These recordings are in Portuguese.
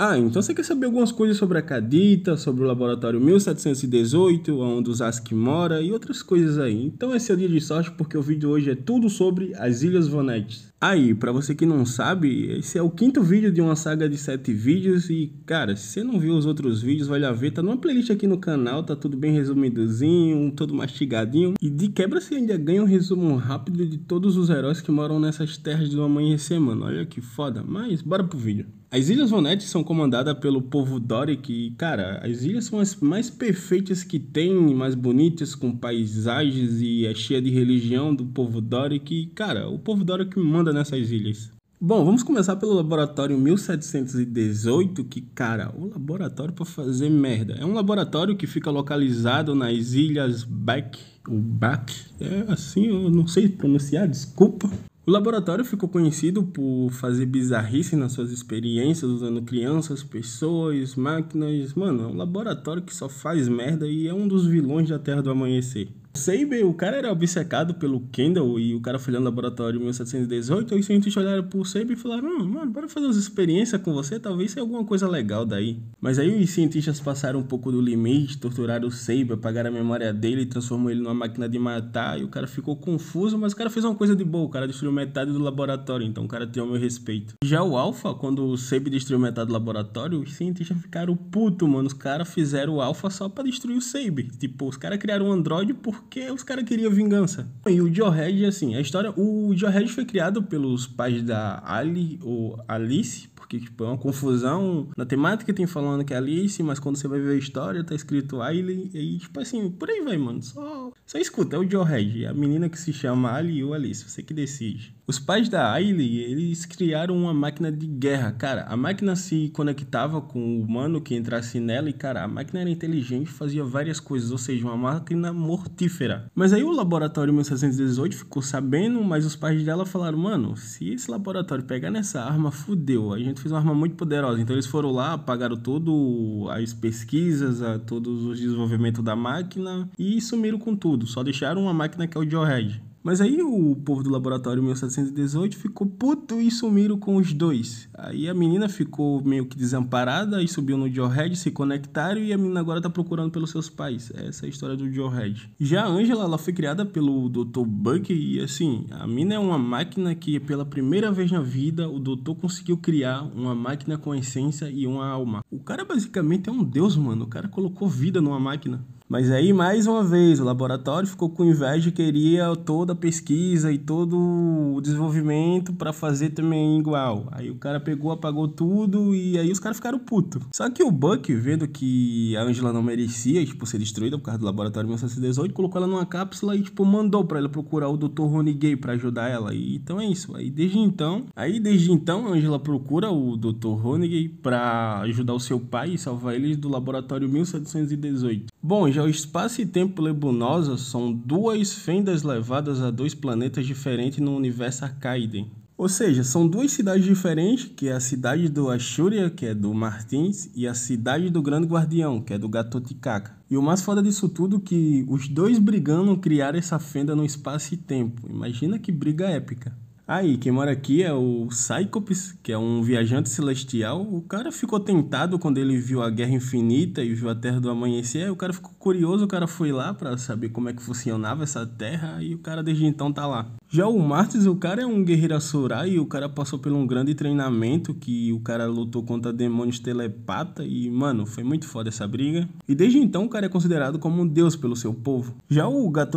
Ah, então você quer saber algumas coisas sobre a Cadita, sobre o Laboratório 1718, onde o Zask mora e outras coisas aí. Então esse é o dia de sorte porque o vídeo hoje é tudo sobre as Ilhas Vonetes. Aí, ah, para você que não sabe, esse é o quinto vídeo de uma saga de sete vídeos e, cara, se você não viu os outros vídeos, vai lá ver, tá numa playlist aqui no canal, tá tudo bem resumidozinho, todo mastigadinho. E de quebra você ainda ganha um resumo rápido de todos os heróis que moram nessas terras do amanhecer, mano. Olha que foda, mas bora pro vídeo. As Ilhas Vonete são comandadas pelo povo Doric e, cara, as ilhas são as mais perfeitas que tem, mais bonitas, com paisagens e é cheia de religião do povo Doric e, cara, o povo Doric manda nessas ilhas. Bom, vamos começar pelo laboratório 1718, que, cara, o laboratório para fazer merda. É um laboratório que fica localizado nas ilhas Back, o Back, é assim, eu não sei pronunciar, desculpa. O laboratório ficou conhecido por fazer bizarrice nas suas experiências, usando crianças, pessoas, máquinas. Mano, é um laboratório que só faz merda e é um dos vilões da Terra do Amanhecer sei bem, o cara era obcecado pelo Kendall e o cara foi lá no laboratório em 1718 e os cientistas olharam pro Seib e falaram, hum, mano, bora fazer umas experiências com você, talvez seja alguma coisa legal daí. Mas aí os cientistas passaram um pouco do limite, torturaram o Seib, apagaram a memória dele e transformou ele numa máquina de matar e o cara ficou confuso, mas o cara fez uma coisa de boa, o cara destruiu metade do laboratório, então o cara tem o meu respeito. Já o Alpha, quando o Seib destruiu metade do laboratório, os cientistas ficaram puto, mano, os caras fizeram o Alpha só para destruir o Seib. Tipo, os caras criaram um Android por porque os caras queriam vingança. E o Jawhead, assim, a história... O Jawhead foi criado pelos pais da Ali, ou Alice, porque, tipo, é uma confusão. Na temática tem falando que é Alice, mas quando você vai ver a história, tá escrito ali e, tipo, assim, por aí vai, mano. Só só escuta, é o Joe a menina que se chama ou Alice, você que decide. Os pais da Ailey, eles criaram uma máquina de guerra, cara. A máquina se conectava com o humano que entrasse nela e, cara, a máquina era inteligente, fazia várias coisas, ou seja, uma máquina mortífera. Mas aí o laboratório 1618 ficou sabendo, mas os pais dela falaram, mano, se esse laboratório pegar nessa arma, fudeu. A gente fez uma arma muito poderosa. Então eles foram lá, apagaram todo as pesquisas, a, todos os desenvolvimentos da máquina e sumiram com tudo tudo, só deixaram uma máquina que é o Geohead. Mas aí o povo do laboratório 1718 ficou puto e sumiram com os dois. Aí a menina ficou meio que desamparada e subiu no Geohead, se conectaram e a menina agora tá procurando pelos seus pais. Essa é a história do Geohead. Já a Angela, ela foi criada pelo Dr. Buck e assim, a mina é uma máquina que pela primeira vez na vida o doutor conseguiu criar uma máquina com essência e uma alma. O cara basicamente é um deus, mano. O cara colocou vida numa máquina. Mas aí, mais uma vez, o laboratório ficou com inveja e queria toda a pesquisa e todo o desenvolvimento para fazer também igual. Aí o cara pegou, apagou tudo e aí os caras ficaram puto. Só que o Buck, vendo que a Angela não merecia, tipo, ser destruída por causa do laboratório 1918, colocou ela numa cápsula e, tipo, mandou para ela procurar o Dr. Rony Gay para ajudar ela. E, então é isso. Aí desde então, aí desde então, a Angela procura o Dr. Rony Gay para ajudar o seu pai e salvar eles do laboratório 1718. Bom, já o espaço e tempo Lebunosa são duas fendas levadas a dois planetas diferentes no universo Arcaiden. Ou seja, são duas cidades diferentes, que é a cidade do Ashúria, que é do Martins, e a cidade do Grande Guardião, que é do Gatoticaca. E o mais foda disso tudo é que os dois brigando criaram essa fenda no espaço e tempo. Imagina que briga épica. Aí, quem mora aqui é o Cyclops, que é um viajante celestial. O cara ficou tentado quando ele viu a Guerra Infinita e viu a Terra do Amanhecer. Aí o cara ficou curioso, o cara foi lá para saber como é que funcionava essa Terra e o cara desde então tá lá. Já o Martes, o cara é um guerreiro Asurai e o cara passou por um grande treinamento que o cara lutou contra demônios telepata e, mano, foi muito foda essa briga. E desde então o cara é considerado como um deus pelo seu povo. Já o Gato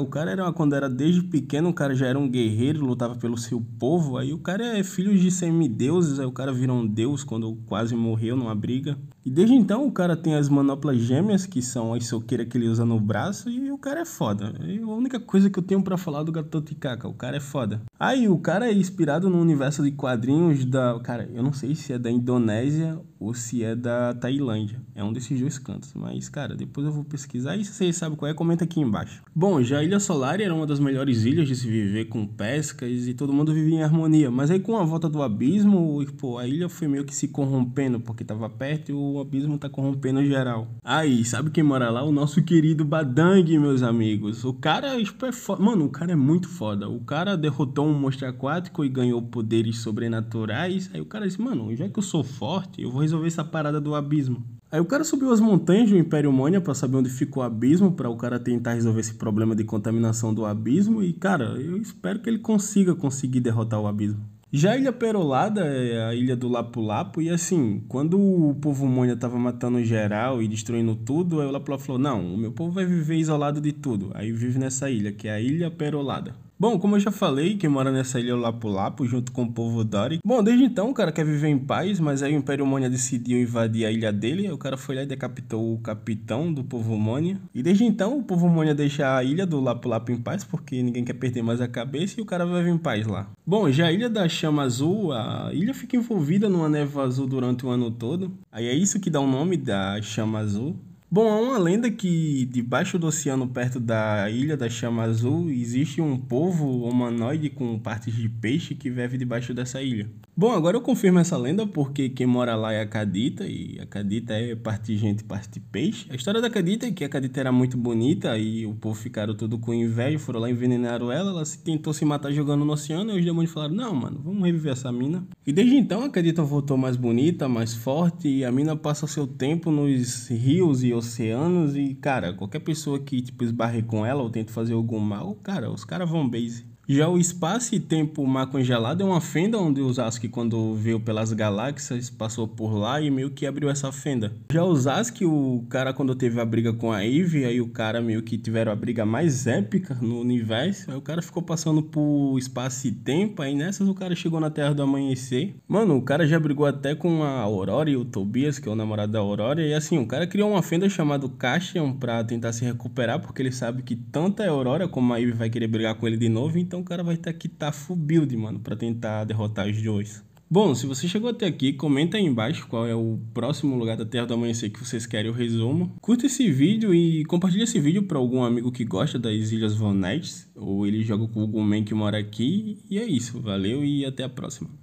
o cara era quando era desde pequeno, o cara já era um guerreiro, lutava pelo seu povo, aí o cara é filho de semideuses, aí o cara vira um deus quando quase morreu numa briga. E desde então o cara tem as manoplas gêmeas, que são as soqueiras que ele usa no braço, e o cara é foda. E a única coisa que eu tenho para falar do Gato Tikaka, o cara é foda. Aí o cara é inspirado no universo de quadrinhos da. Cara, eu não sei se é da Indonésia ou se é da Tailândia. É um desses dois cantos, mas cara, depois eu vou pesquisar e se vocês sabem qual é, comenta aqui embaixo. Bom, já a Ilha Solar era uma das melhores ilhas de se viver com pescas e todo mundo vivia em harmonia, mas aí com a volta do abismo, pô, a ilha foi meio que se corrompendo porque tava perto e o abismo tá corrompendo geral. Aí, sabe quem mora lá? O nosso querido Badang, meus amigos. O cara, tipo, é foda. Mano, o cara é muito foda. O cara derrotou um monstro aquático e ganhou poderes sobrenaturais. Aí o cara disse, mano, já que eu sou forte, eu vou resolver essa parada do abismo. Aí o cara subiu as montanhas do Império Mônia para saber onde ficou o abismo, para o cara tentar resolver esse problema de contaminação do abismo. E cara, eu espero que ele consiga conseguir derrotar o abismo. Já a Ilha Perolada é a ilha do Lapu-Lapu, e assim, quando o povo Mônia tava matando geral e destruindo tudo, aí o Lapu-Lapu falou, não, o meu povo vai viver isolado de tudo. Aí vive nessa ilha, que é a Ilha Perolada. Bom, como eu já falei, quem mora nessa ilha é o Lapu Lapu, junto com o povo Dori. Bom, desde então o cara quer viver em paz, mas aí o Império Mônia decidiu invadir a ilha dele. O cara foi lá e decapitou o capitão do povo Mônia. E desde então o povo Mônia deixa a ilha do Lapu Lapu em paz, porque ninguém quer perder mais a cabeça e o cara vive em paz lá. Bom, já a Ilha da Chama Azul, a ilha fica envolvida numa névoa azul durante o ano todo. Aí é isso que dá o nome da Chama Azul. Bom, há uma lenda que debaixo do oceano, perto da ilha da Chama Azul, existe um povo humanoide com partes de peixe que vive debaixo dessa ilha. Bom, agora eu confirmo essa lenda porque quem mora lá é a Cadita e a Cadita é parte gente, parte peixe. A história da Cadita é que a Cadita era muito bonita e o povo ficaram todo com inveja, foram lá envenenaram ela, ela se, tentou se matar jogando no oceano e os demônios falaram: "Não, mano, vamos reviver essa mina". E desde então a Cadita voltou mais bonita, mais forte e a mina passa o seu tempo nos rios e oceanos e, cara, qualquer pessoa que tipo esbarre com ela ou tente fazer algum mal, cara, os caras vão base. Já o espaço e tempo mar congelado é uma fenda onde Usaski, quando veio pelas galáxias, passou por lá e meio que abriu essa fenda. Já Usaski, o cara quando teve a briga com a Eve, aí o cara meio que tiveram a briga mais épica no universo, aí o cara ficou passando por espaço e tempo, aí nessas o cara chegou na Terra do Amanhecer. Mano, o cara já brigou até com a Aurora e o Tobias, que é o namorado da Aurora, e assim, o cara criou uma fenda chamada Castion pra tentar se recuperar, porque ele sabe que tanto a Aurora como a Eve vai querer brigar com ele de novo, então então o cara vai ter que estar tá full build, mano, pra tentar derrotar os dois. Bom, se você chegou até aqui, comenta aí embaixo qual é o próximo lugar da Terra do Amanhecer que vocês querem o resumo. Curta esse vídeo e compartilha esse vídeo para algum amigo que gosta das Ilhas Van Nights, ou ele joga com algum man que mora aqui. E é isso, valeu e até a próxima.